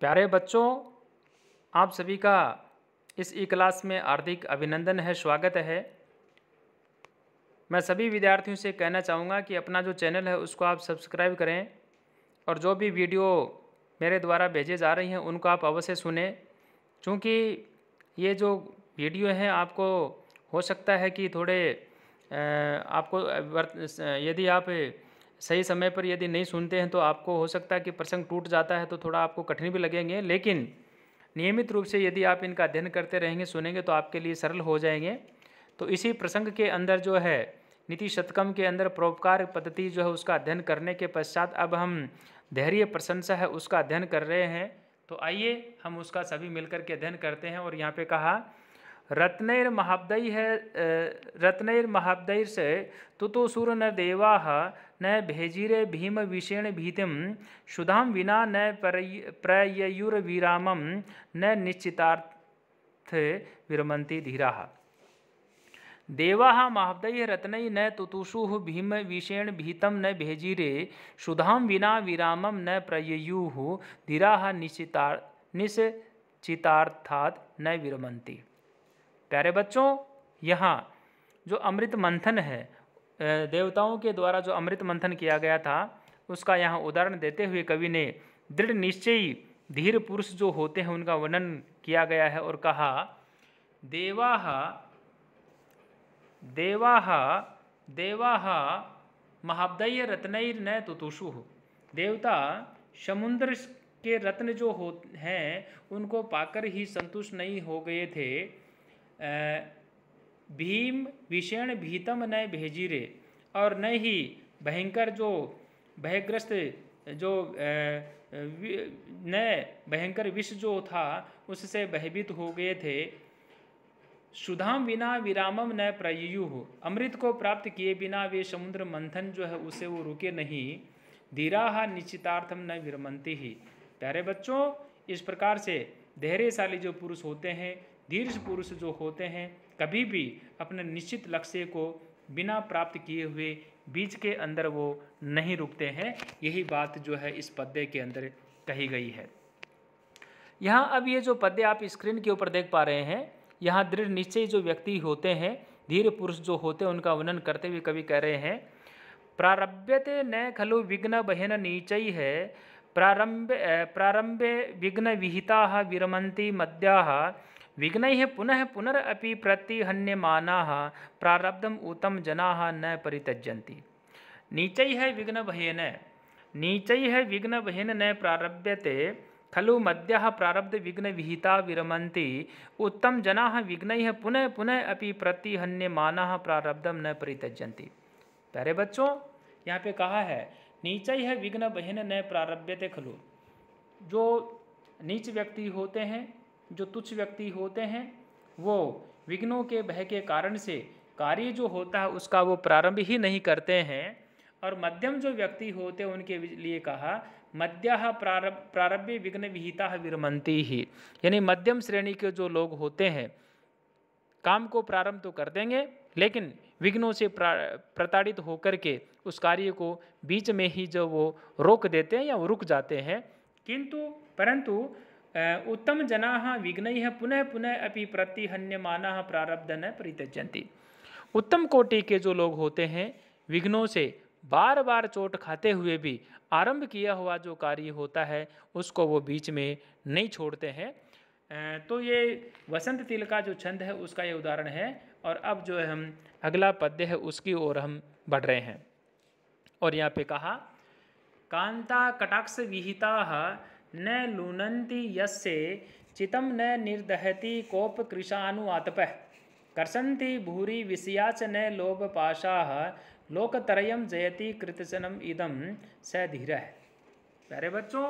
प्यारे बच्चों आप सभी का इस ई क्लास में हार्दिक अभिनंदन है स्वागत है मैं सभी विद्यार्थियों से कहना चाहूँगा कि अपना जो चैनल है उसको आप सब्सक्राइब करें और जो भी वीडियो मेरे द्वारा भेजे जा रही हैं उनको आप अवश्य सुने क्योंकि ये जो वीडियो हैं आपको हो सकता है कि थोड़े आपको यदि आप सही समय पर यदि नहीं सुनते हैं तो आपको हो सकता है कि प्रसंग टूट जाता है तो थोड़ा आपको कठिन भी लगेंगे लेकिन नियमित रूप से यदि आप इनका अध्ययन करते रहेंगे सुनेंगे तो आपके लिए सरल हो जाएंगे तो इसी प्रसंग के अंदर जो है नीति शतकम के अंदर परोपकार पद्धति जो है उसका अध्ययन करने के पश्चात अब हम धैर्य प्रशंसा है उसका अध्ययन कर रहे हैं तो आइए हम उसका सभी मिलकर के अध्ययन करते हैं और यहाँ पे कहा रत्नैर महाब्दई है रत्नैर महाब्दई से तुतो सुर न देवा न भेजिरे भीम विषेण भीतिम सुधाम विना न प्रयुर्विराम न निश्चितार्थ विरमंती धीरा देवा महाब्दई रत्न न तुतुषु भीम विषेण भीतम न भेजिरे सुधाम विना विराम न प्रययु धीरा निश्चिता निश्चितार्थात न विरमती प्यारे बच्चों यहाँ जो अमृत मंथन है देवताओं के द्वारा जो अमृत मंथन किया गया था उसका यहाँ उदाहरण देते हुए कवि ने दृढ़ निश्चयी धीर पुरुष जो होते हैं उनका वर्णन किया गया है और कहा देवा देवा देवा महाब्दय रत्नैर न तुतुषु देवता समुद्र के रत्न जो हो हैं उनको पाकर ही संतुष्ट नहीं हो गए थे भीम भीषण भीतम न भेजी रे और न ही भयंकर जो भयग्रस्त जो न भयंकर विष जो था उससे भयभीत हो गए थे सुधाम बिना विरामम न प्रयु हो अमृत को प्राप्त किए बिना वे समुद्र मंथन जो है उसे वो रुके नहीं धीरा निश्चितार्थम न विरमंती ही प्यारे बच्चों इस प्रकार से धैर्यशाली जो पुरुष होते हैं धीर्ज पुरुष जो होते हैं कभी भी अपने निश्चित लक्ष्य को बिना प्राप्त किए हुए बीच के अंदर वो नहीं रुकते हैं यही बात जो है इस पद्य के अंदर कही गई है यहाँ अब ये जो पद्य आप स्क्रीन के ऊपर देख पा रहे हैं यहाँ दृढ़ निश्चय जो व्यक्ति होते हैं धीर पुरुष जो होते हैं उनका वर्णन करते हुए कवि कह रहे हैं प्रारभ्यते न खलु विघ्न बहन नीचय है प्रारंभ प्रारंभे विघ्न विहिता विरमंती मद्या विघ्नैः पुनः अभी प्रतिहन्यम प्रारब्धम उत्तम जना न विघ्न नीचैः विघ्नभयेन विघ्न भयन न प्रारभ्यते खलु प्रारब्ध विहिता विरमती उत्तम जना विघ्न पुनः पुनः अभी प्रतिहन्यम प्रारब्धम न परित्यजन्ति प्यारे बच्चों यहाँ पे कहा है नीच विघ्न बहन न प्रारभ्यते खलु जो नीच व्यक्ति होते हैं जो तुच्छ व्यक्ति होते हैं वो विघ्नों के भय के कारण से कार्य जो होता है उसका वो प्रारंभ ही नहीं करते हैं और मध्यम जो व्यक्ति होते हैं उनके लिए कहा मध्य प्रारंभ प्रारभ्य विघ्न विहिता विरमंती ही यानी मध्यम श्रेणी के जो लोग होते हैं काम को प्रारंभ तो कर देंगे लेकिन विघ्नों से प्रताड़ित होकर के उस कार्य को बीच में ही जो वो रोक देते हैं या रुक जाते हैं किंतु परंतु उत्तम जना विघ्न पुनः पुनः अपि प्रारब्ध न परित्यजंती उत्तम कोटि के जो लोग होते हैं विघ्नों से बार बार चोट खाते हुए भी आरंभ किया हुआ जो कार्य होता है उसको वो बीच में नहीं छोड़ते हैं तो ये वसंत तिल का जो छंद है उसका ये उदाहरण है और अब जो है हम अगला पद्य है उसकी ओर हम बढ़ रहे हैं और यहाँ पे कहा कांता कटाक्ष विहिता न लूनती यसे चितम न निर्दहती कोप आतप कर्षंति भूरी विषयाच न लोभ पाशा लोकत्रय जयती कृतचनम इदम स धीर है प्यारे बच्चों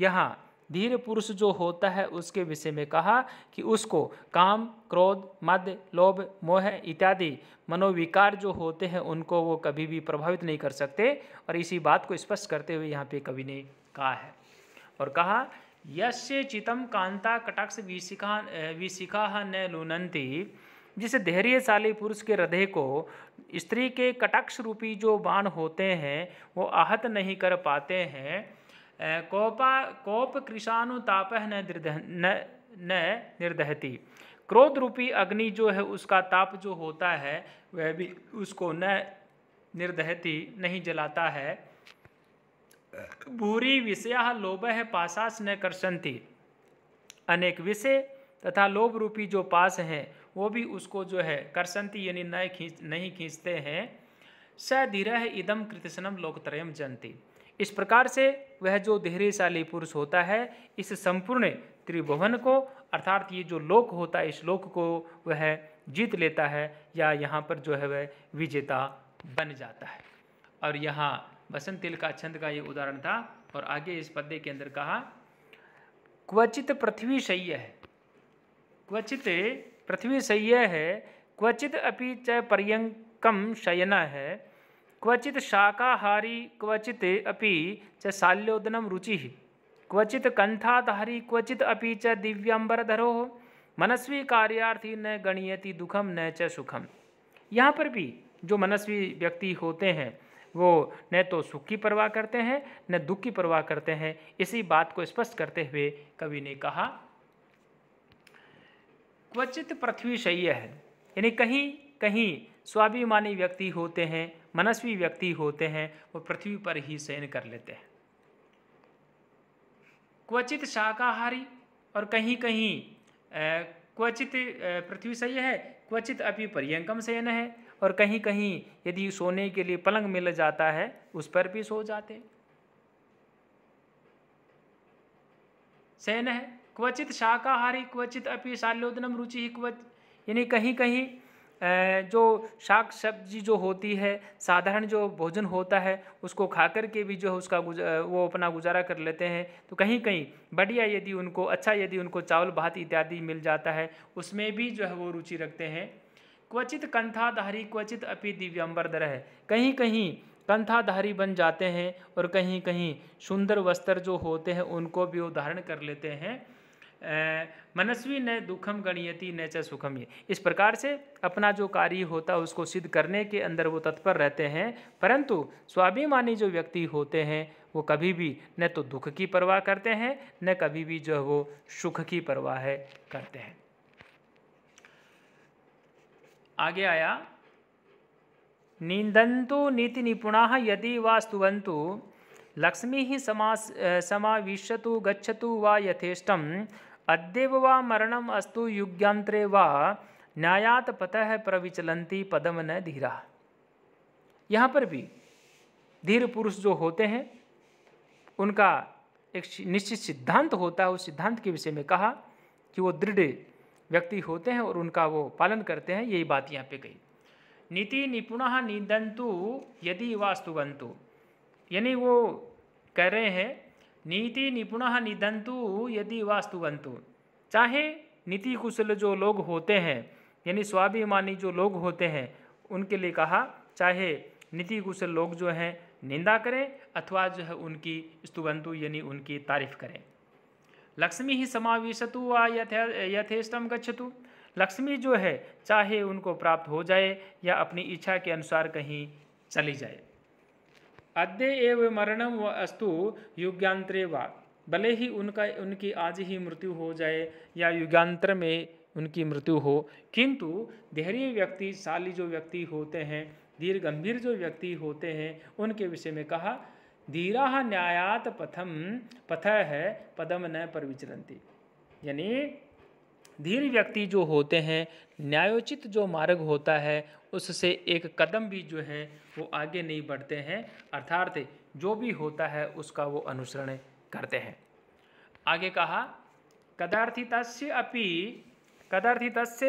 यहाँ धीर पुरुष जो होता है उसके विषय में कहा कि उसको काम क्रोध मद लोभ मोह इत्यादि मनोविकार जो होते हैं उनको वो कभी भी प्रभावित नहीं कर सकते और इसी बात को स्पष्ट करते हुए यहाँ पे कवि ने कहा है और कहा यश्य चितम कांता कटाक्ष विशिखा विशिखा न लुनंती जिस धैर्यशाली पुरुष के हृदय को स्त्री के कटाक्ष रूपी जो बाण होते हैं वो आहत नहीं कर पाते हैं कोपा कोप कृषाणु न न निर्दहती क्रोध रूपी अग्नि जो है उसका ताप जो होता है वह भी उसको न निर्दहती नहीं जलाता है भूरी विषया लोभ है पाशास न कर्षंती अनेक विषय तथा लोभ रूपी जो पास हैं वो भी उसको जो है करसंती यानी नए खींच नहीं खींचते हैं स धीरह इदम कृतसनम लोकत्रयम जनती इस प्रकार से वह जो धैर्यशाली पुरुष होता है इस संपूर्ण त्रिभुवन को अर्थात ये जो लोक होता है इस लोक को वह जीत लेता है या यहाँ पर जो है वह विजेता बन जाता है और यहाँ वसंत तिल का छंद का ये उदाहरण था और आगे इस पद्य के अंदर कहा क्वचित पृथ्वी सही है क्वचित पृथ्वी सही है क्वचित अपि च पर्यंकम शयन है क्वचित शाकाहारी क्वचित अपि च शाल्योदनम रुचि क्वचित कंठाधारी क्वचित अपि च दिव्यांबरधरो मनस्वी कार्यार्थी न गणीयति दुखम न च सुखम यहाँ पर भी जो मनस्वी व्यक्ति होते हैं वो न तो सुख की परवाह करते हैं न दुख की परवाह करते हैं इसी बात को स्पष्ट करते हुए कवि ने कहा क्वचित पृथ्वी शय्य है यानी कहीं कहीं स्वाभिमानी व्यक्ति होते हैं मनस्वी व्यक्ति होते हैं वो पृथ्वी पर ही शयन कर लेते हैं क्वचित शाकाहारी और कहीं कहीं क्वचित पृथ्वी सही है क्वचित अपि पर्यंकम शयन है और कहीं कहीं यदि सोने के लिए पलंग मिल जाता है उस पर भी सो जाते सेन है क्वचित शाकाहारी क्वचित अपि शाल्योदनम रुचि क्वच यानी कहीं कहीं जो शाक सब्जी जो होती है साधारण जो भोजन होता है उसको खा कर के भी जो है उसका वो अपना गुजारा कर लेते हैं तो कहीं कहीं बढ़िया यदि उनको अच्छा यदि उनको चावल भात इत्यादि मिल जाता है उसमें भी जो है वो रुचि रखते हैं क्वचित कंथाधारी क्वचित अपि दर है कहीं कहीं कंथाधारी बन जाते हैं और कहीं कहीं सुंदर वस्त्र जो होते हैं उनको भी उदाहरण कर लेते हैं मनस्वी न दुखम गणियती न च सुखम ये इस प्रकार से अपना जो कार्य होता है उसको सिद्ध करने के अंदर वो तत्पर रहते हैं परंतु स्वाभिमानी जो व्यक्ति होते हैं वो कभी भी न तो दुख की परवाह करते हैं न कभी भी जो है वो सुख की परवाह है करते हैं आगे आया निंदंतु नीति निपुणा यदि वा लक्ष्मी ही समास समाविशतु गच्छतु वा यथेष्टम अद्यव वा मरणम अस्तु युग्यांतरे वा न्यायात पतः प्रविचलंती पदम न धीरा यहाँ पर भी धीर पुरुष जो होते हैं उनका एक निश्चित सिद्धांत होता है उस सिद्धांत के विषय में कहा कि वो दृढ़ व्यक्ति होते हैं और उनका वो पालन करते हैं यही बात यहाँ पे कही नीति निपुण निंदंतु यदि वास्तुवंतु यानी वो कह रहे हैं नीति निपुण निदंतु यदि वास्तुवंतु चाहे नीति कुशल जो लोग होते हैं यानी स्वाभिमानी जो लोग होते हैं उनके लिए कहा चाहे नीति कुशल लोग जो हैं निंदा करें अथवा जो है उनकी स्तुवंतु यानी उनकी तारीफ करें लक्ष्मी ही समावेशतु वा यथे यथेष्टम गच्छतु लक्ष्मी जो है चाहे उनको प्राप्त हो जाए या अपनी इच्छा के अनुसार कहीं चली जाए अद्य एव मरणम व अस्तु युगांतरे वा भले ही उनका उनकी आज ही मृत्यु हो जाए या युगान्तर में उनकी मृत्यु हो किंतु धैर्य व्यक्ति शाली जो व्यक्ति होते हैं धीर गंभीर जो व्यक्ति होते हैं उनके विषय में कहा धीरा न्यायात पथम पथ है पदम न पर विचरंती यानी धीर व्यक्ति जो होते हैं न्यायोचित जो मार्ग होता है उससे एक कदम भी जो है वो आगे नहीं बढ़ते हैं अर्थात जो भी होता है उसका वो अनुसरण करते हैं आगे कहा कदार्थिता अपि कदार्थि अभी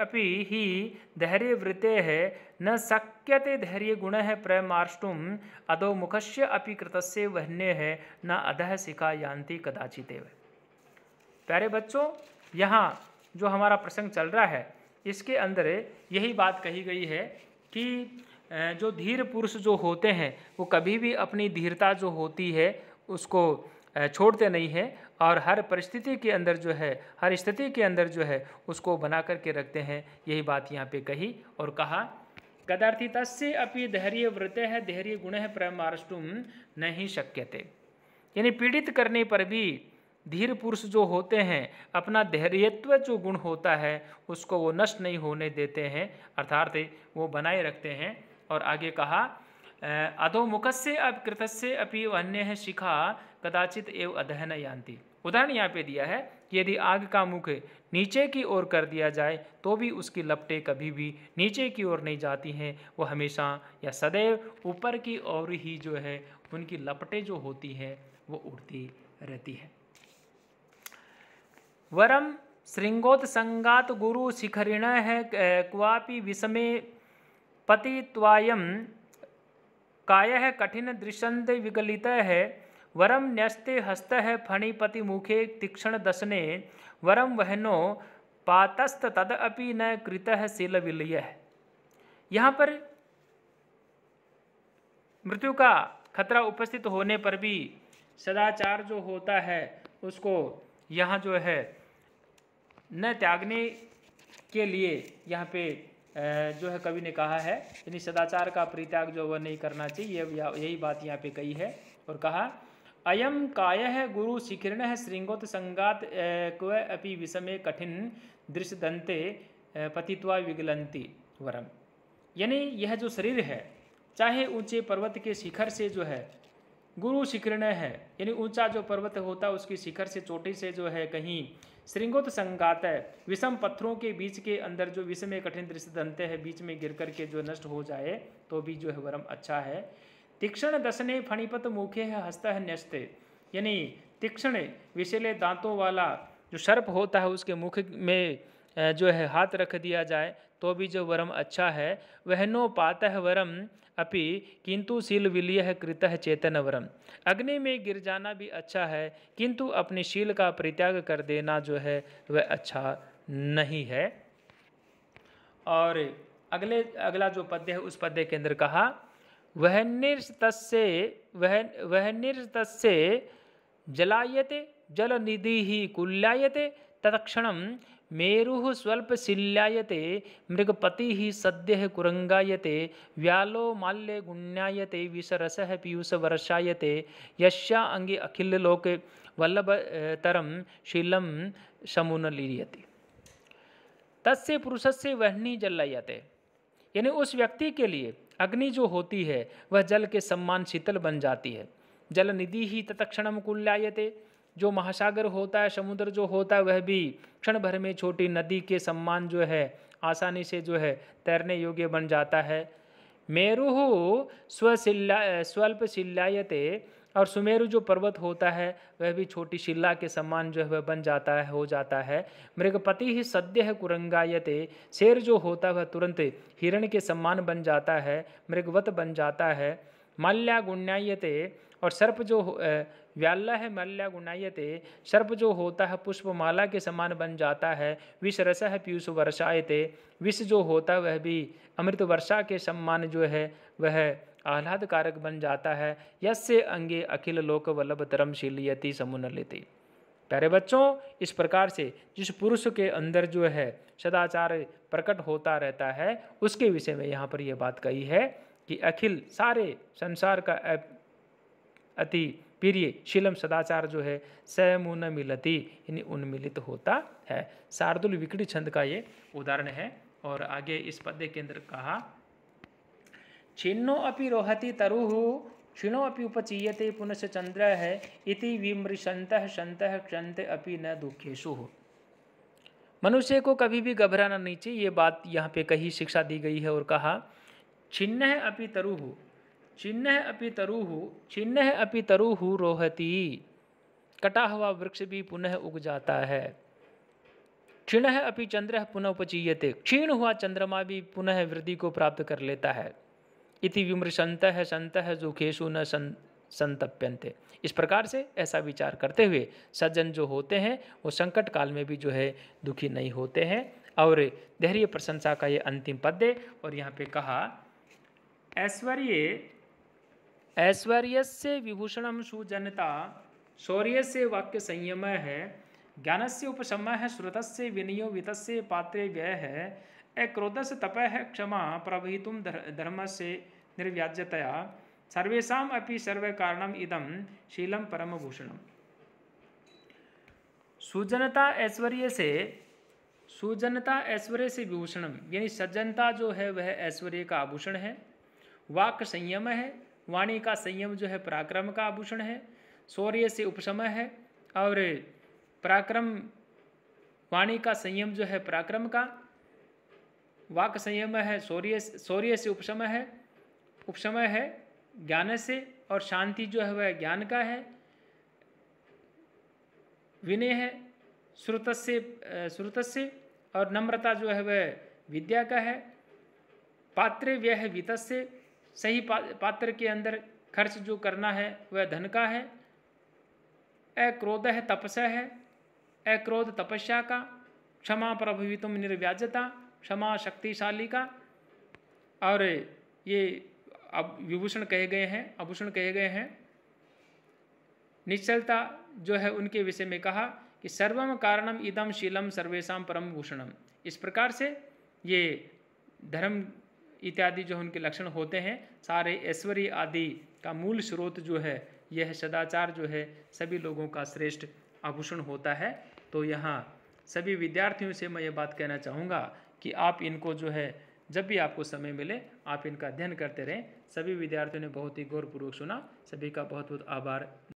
अपि हि है न धैर्य गुण प्रमार्ष्टुम् अदो मुखस्य अपि कृतस्य है न अध शिखा यान्ति कदाचित प्यारे बच्चों यहाँ जो हमारा प्रसंग चल रहा है इसके अंदर यही बात कही गई है कि जो धीर पुरुष जो होते हैं वो कभी भी अपनी धीरता जो होती है उसको छोड़ते नहीं है और हर परिस्थिति के अंदर जो है हर स्थिति के अंदर जो है उसको बना करके रखते हैं यही बात यहाँ पे कही और कहा कदार्थी तस्य अपनी धैर्य व्रत है धैर्य गुण है प्रमारष्टुम नहीं शक्य यानी पीड़ित करने पर भी धीर पुरुष जो होते हैं अपना धैर्यत्व जो गुण होता है उसको वो नष्ट नहीं होने देते हैं अर्थात वो बनाए रखते हैं और आगे कहा अधोमुख से अब से अपनी अन्य है शिखा कदाचित एवं अधहन यान्ति उदाहरण यहाँ पे दिया है कि यदि आग का मुख नीचे की ओर कर दिया जाए तो भी उसकी लपटें कभी भी नीचे की ओर नहीं जाती हैं वो हमेशा या सदैव ऊपर की ओर ही जो है उनकी लपटें जो होती हैं वो उड़ती रहती है वरम श्रृंगोत्संगात गुरु शिखरिण है क्वापि विषमे पति काय कठिन दृश्यंत विगलित है वरम न्यस्ते हस्त है फणिपति मुखे तीक्षण दशने वरम वहनो पातस्त तद अपि न कृत शील विलय यहाँ पर मृत्यु का खतरा उपस्थित होने पर भी सदाचार जो होता है उसको यहाँ जो है न त्यागने के लिए यहाँ पे जो है कवि ने कहा है यानी सदाचार का परित्याग जो वह नहीं करना चाहिए यही बात यहाँ पे कही है और कहा अयम काय गुरु शिखिरण श्रृंगोत संगात क्व अपि विषमे कठिन दंते पतित्वा विगलंती वरम यानी यह जो शरीर है चाहे ऊंचे पर्वत के शिखर से जो है गुरु शिखिरण है यानी ऊंचा जो पर्वत होता है उसकी शिखर से चोटी से जो है कहीं श्रृंगोत संगात है विषम पत्थरों के बीच के अंदर जो विषमे कठिन दृश्य दंते है बीच में गिर करके जो नष्ट हो जाए तो भी जो है वरम अच्छा है तीक्ष्ण दसने फणिपत मुखे है हस्त है न्यस्ते यानी तीक्ष्ण विशेले दांतों वाला जो सर्प होता है उसके मुख में जो है हाथ रख दिया जाए तो भी जो वरम अच्छा है वह नो पात है वरम अपि किंतु शील विलिय है कृत है चेतन वरम अग्नि में गिर जाना भी अच्छा है किंतु अपने शील का परित्याग कर देना जो है वह अच्छा नहीं है और अगले अगला जो पद्य है उस पद्य के अंदर कहा वह निरस्तस्य वह वह निरस्तस्य जलायते ही कुल्यायते तत्क्षण मेरु स्वल्प शिल्यायते मृगपति सद्य कुरंगायते व्यालो माल्य गुण्यायते विषरस पीयूष वर्षाते यश्या अंगे अखिल लोके वल्लभतरम शीलम लीयती तस्य पुरुषस्य से वहनी जलायते यानी उस व्यक्ति के लिए अग्नि जो होती है वह जल के सम्मान शीतल बन जाती है जल निधि ही तत्क्षण कुल्यायते जो महासागर होता है समुद्र जो होता है वह भी क्षण भर में छोटी नदी के सम्मान जो है आसानी से जो है तैरने योग्य बन जाता है मेरु स्वशिल्ला स्वल्प शिलायते और सुमेरु जो पर्वत होता है वह भी छोटी शिला के समान जो है वह बन जाता है हो जाता है मृगपति ही सद्य है कुरंगायते शेर जो होता है वह तुरंत हिरण के समान बन जाता है मृगवत बन जाता है माल्या गुण्यायते और सर्प जो व्याल्ला है मल्ला गुणायते सर्प जो होता है पुष्पमाला के समान बन जाता है विष रस है पीयूष वर्षायते विष जो होता है वह भी अमृत वर्षा के सम्मान जो है वह आह्लाद कारक बन जाता है यसे अंगे अखिल लोक वल्लभ धर्मशीलियति समुनलिति प्यारे बच्चों इस प्रकार से जिस पुरुष के अंदर जो है सदाचार प्रकट होता रहता है उसके विषय में यहाँ पर यह बात कही है कि अखिल सारे संसार का अति प्रिय शीलम सदाचार जो है समुन मिलती यानी उन्मिलित होता है शार्दुल विकटी छंद का ये उदाहरण है और आगे इस पद्य के अंदर कहा छिन्नो अपि रोहति तरु क्षिणो अपि उपचीयते पुनः चंद्र है इति विमृशंत संत क्षंत अपि न दुखेशु मनुष्य को कभी भी घबराना नहीं चाहिए ये बात यहाँ पे कही शिक्षा दी गई है और कहा छिन्न अपि तरु छिन्न अपि तरुहु छिन्न अपि तरुहु रोहती कटा हुआ वृक्ष भी पुनः उग जाता है क्षीण अपि चंद्र पुनः उपचीयते क्षीण हुआ चंद्रमा भी पुनः वृद्धि को प्राप्त कर लेता है इति विमृशंत है संत है जो खेसु न सं संतप्यंते इस प्रकार से ऐसा विचार करते हुए सज्जन जो होते हैं वो संकट काल में भी जो है दुखी नहीं होते हैं और धैर्य प्रशंसा का ये अंतिम पद्य और यहाँ पे कहा ऐश्वर्य ऐश्वर्य से विभूषण सुजनता शौर्य से वाक्य संयम है ज्ञान से उपशम है श्रुत से विनियो वित से पात्रे व्यय है अक्रोध से तप है क्षमा प्रवहित धर्म से निर्व्याज्यतया सर्वेशा अपि सर्वकारणम इदम शीलम परम भूषण सुजनता ऐश्वर्य से सुजनता ऐश्वर्य से विभूषणम यानी सज्जनता जो है वह ऐश्वर्य का आभूषण है वाक संयम है वाणी का संयम जो है पराक्रम का आभूषण है शौर्य से उपशमय है और पराक्रम वाणी का संयम जो है पराक्रम का वाक संयम है शौर्य शौर्य से उपशमय है उपशमय है ज्ञान से और शांति जो है वह ज्ञान का है विनय है श्रुत से श्रुत से और नम्रता जो है वह विद्या का है पात्र व्यय है वितस्य सही पा, पात्र के अंदर खर्च जो करना है वह धन का है अक्रोध है तपस है अक्रोध तपस्या का क्षमा प्रभवितुम निर्व्याजता क्षमा शक्तिशाली का और ये अब विभूषण कहे गए हैं आभूषण कहे गए हैं निश्चलता जो है उनके विषय में कहा कि सर्वम कारणम इदम शीलम सर्वेशा परम भूषणम इस प्रकार से ये धर्म इत्यादि जो उनके लक्षण होते हैं सारे ऐश्वर्य आदि का मूल स्रोत जो है यह सदाचार जो है सभी लोगों का श्रेष्ठ आभूषण होता है तो यहाँ सभी विद्यार्थियों से मैं ये बात कहना चाहूँगा कि आप इनको जो है जब भी आपको समय मिले आप इनका अध्ययन करते रहें सभी विद्यार्थियों ने बहुत ही गौरवपूर्वक सुना सभी का बहुत बहुत आभार